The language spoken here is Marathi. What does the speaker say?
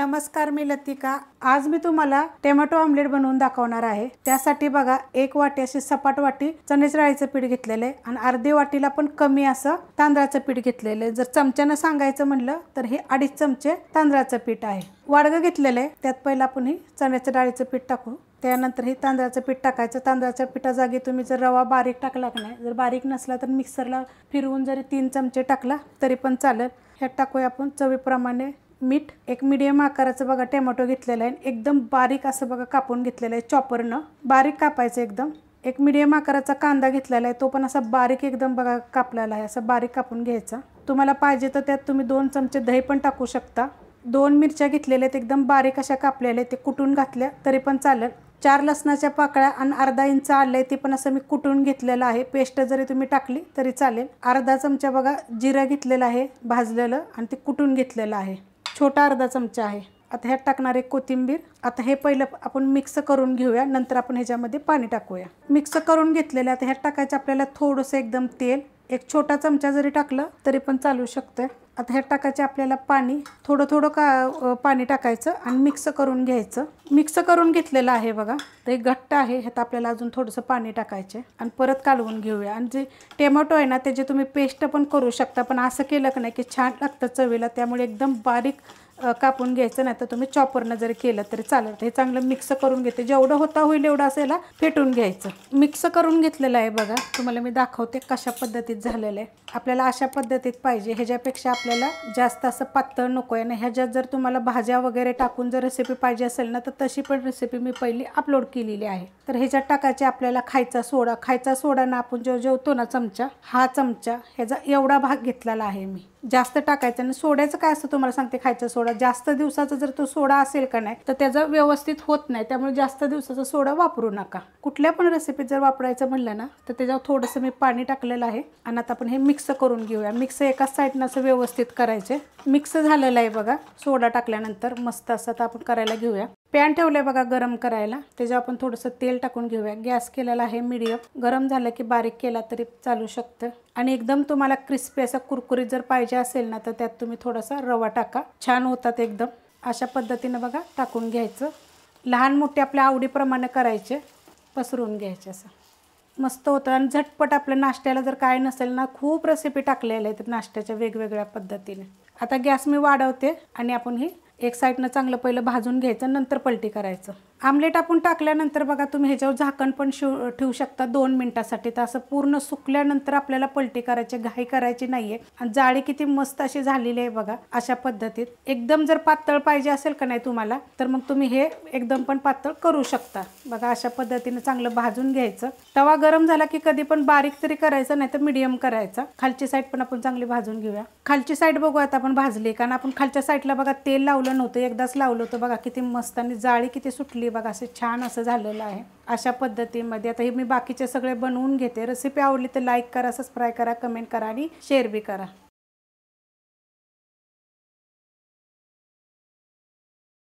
नमस्कार मी लतिका आज मी तुम्हाला टोमॅटो ऑमलेट बनवून दाखवणार आहे त्यासाठी बघा एक वाटी अशी सपाट वाटी चण्याच्या डाळीचं पीठ घेतलेलं आहे आणि अर्धी वाटीला पण कमी असं तांदळाचं पीठ घेतलेलं आहे जर चमच्यानं सांगायचं म्हणलं तर हे अडीच चमचे तांदळाचं पीठ आहे वाडगं घेतलेलं आहे त्यात पहिला आपण ही चण्याच्या डाळीचं पीठ टाकू त्यानंतर हे तांदळाचं पीठ टाकायचं तांदळाच्या पिठा जागी तुम्ही जर रवा बारीक टाकला की नाही जर बारीक नसला तर मिक्सरला फिरवून जरी तीन चमचे टाकला तरी पण चालेल ह्यात टाकूया आपण चवीप्रमाणे मीठ एक मीडियम आकाराचं बघा टॅमॅटो घेतलेलं आहे एकदम बारीक असं बघा कापून घेतलेलं आहे चॉपरनं बारीक कापायचं एकदम एक मीडियम आकाराचा कांदा घेतलेला आहे तो पण असा बारीक एकदम बघा कापलेला आहे असं बारीक कापून घ्यायचा तुम्हाला पाहिजे तर त्यात तुम्ही दोन चमचे दही पण टाकू शकता दोन मिरच्या घेतलेल्या आहेत एकदम बारीक अशा कापलेल्या आहेत ते कुटून घातल्या तरी पण चालेल चार लसणाच्या पाकळ्या आणि अर्धा इंच आलं आहे ते पण असं मी कुटून घेतलेलं आहे पेस्ट जरी तुम्ही टाकली तरी चालेल अर्धा चमचा बघा जिरं घेतलेला आहे भाजलेलं आणि ते कुटून घेतलेलं आहे छोटा अर्धा चमचा आहे आता ह्यात टाकणारे कोथिंबीर आता हे पहिलं आपण मिक्स करून घेऊया नंतर आपण ह्याच्यामध्ये पाणी टाकूया मिक्स करून घेतलेलं आता ह्यात टाकायचं आपल्याला थोडंसं एकदम तेल एक छोटा चमचा जरी टाकलं तरी पण चालू शकतं आता हे टाकायचे आपल्याला पाणी थोडं थोडं का पाणी टाकायचं आणि मिक्स करून घ्यायचं मिक्स करून घेतलेलं आहे बघा तर एक घट्ट आहे ह्यात आपल्याला अजून थोडंसं पाणी टाकायचे आणि परत कालवून घेऊया आणि जे टेमॅटो आहे ना त्याचे तुम्ही पेस्ट पण करू शकता पण असं केलं की नाही की छान लागतं चवीला त्यामुळे एकदम बारीक कापून घ्यायचं नाही तर तुम्ही चॉपरनं जरी केलं तरी चालेल हे चांगलं मिक्स करून घेते जेवढं होता होईल एवढं असेल फेटून घ्यायचं मिक्स करून घेतलेलं आहे बघा तुम्हाला मी दाखवते कशा पद्धतीत झालेलं आहे आपल्याला अशा पद्धतीत पाहिजे ह्याच्यापेक्षा आपल्याला जास्त असं पातळ नको आहे ना ह्याच्यात जर तुम्हाला भाज्या वगैरे टाकून जर रेसिपी पाहिजे असेल ना तर तशी पण रेसिपी मी पहिली अपलोड केलेली आहे तर ह्याच्यात टाकायचे आपल्याला खायचा सोडा खायचा सोडा ना आपण जो जेवतो ना चमचा हा चमचा ह्याचा एवढा भाग घेतलेला आहे मी जास्त टाकायचं आणि सोड्याचं काय असतं तुम्हाला सांगते खायचा सोडा जास्त दिवसाचा जर तो सोडा असेल का नाही तर त्याचा व्यवस्थित होत नाही त्यामुळे जास्त दिवसाचा सोडा वापरू नका कुठल्या पण रेसिपीत जर वापरायचं म्हणलं ना तर त्याच्यावर थोडंसं मी पाणी टाकलेलं आहे आणि आता आपण हे मिक्स करून घेऊया मिक्स एकाच साईडनं असं व्यवस्थित करायचे मिक्स झालेलं आहे बघा सोडा टाकल्यानंतर मस्त असं आता आपण करायला घेऊया पॅन ठेवलं आहे बघा गरम करायला त्याच्यावर आपण थोडंसं तेल टाकून घेऊया गॅस केलेला आहे मिडियम गरम झालं की बारीक केला तरी चालू शकतं आणि एकदम तुम्हाला क्रिस्पी असा कुरकुरीत जर पाहिजे असेल ना तर त्यात तुम्ही थोडासा रवा टाका छान होतात एकदम अशा पद्धतीनं बघा टाकून घ्यायचं लहान मोठे आपल्या आवडीप्रमाणे करायचे पसरवून घ्यायचे असं मस्त होतं आणि झटपट आपल्या नाश्त्याला जर काय नसेल ना खूप रेसिपी टाकलेल्या आहेत नाश्त्याच्या वेगवेगळ्या पद्धतीने आता गॅस मी वाढवते आणि आपण ही एक साईडनं चांगलं पहिलं भाजून घ्यायचं नंतर पलटी करायचं आमलेट आपण टाकल्यानंतर बघा तुम्ही ह्याच्यावर झाकण पण शिव ठेवू शकता दोन मिनटासाठी तर असं पूर्ण सुकल्यानंतर आपल्याला पलटी करायची घाई करायची नाहीये आणि जाळी किती मस्त अशी झालेली आहे बघा अशा पद्धतीत एकदम जर पातळ पाहिजे असेल का नाही तुम्हाला तर मग तुम्ही हे एकदम पण पातळ करू शकता बघा अशा पद्धतीने चांगलं भाजून घ्यायचं तवा गरम झाला की कधी पण बारीक तरी करायचं नाही तर मिडियम करायचा खालची साईड पण आपण चांगली भाजून घेऊया खालची साईड बघू आता आपण भाजली कारण आपण खालच्या साईडला बघा तेल लावलं नव्हतं एकदाच लावलं होतं बघा किती मस्त आणि जाळी किती सुटली बघा असं छान असं झालेलं आहे अशा पद्धतीमध्ये आता हे मी बाकीचे सगळे बनवून घेते रेसिपी आवडली तर लाईक करा सबस्क्राईब करा कमेंट करा आणि शेअर बी करा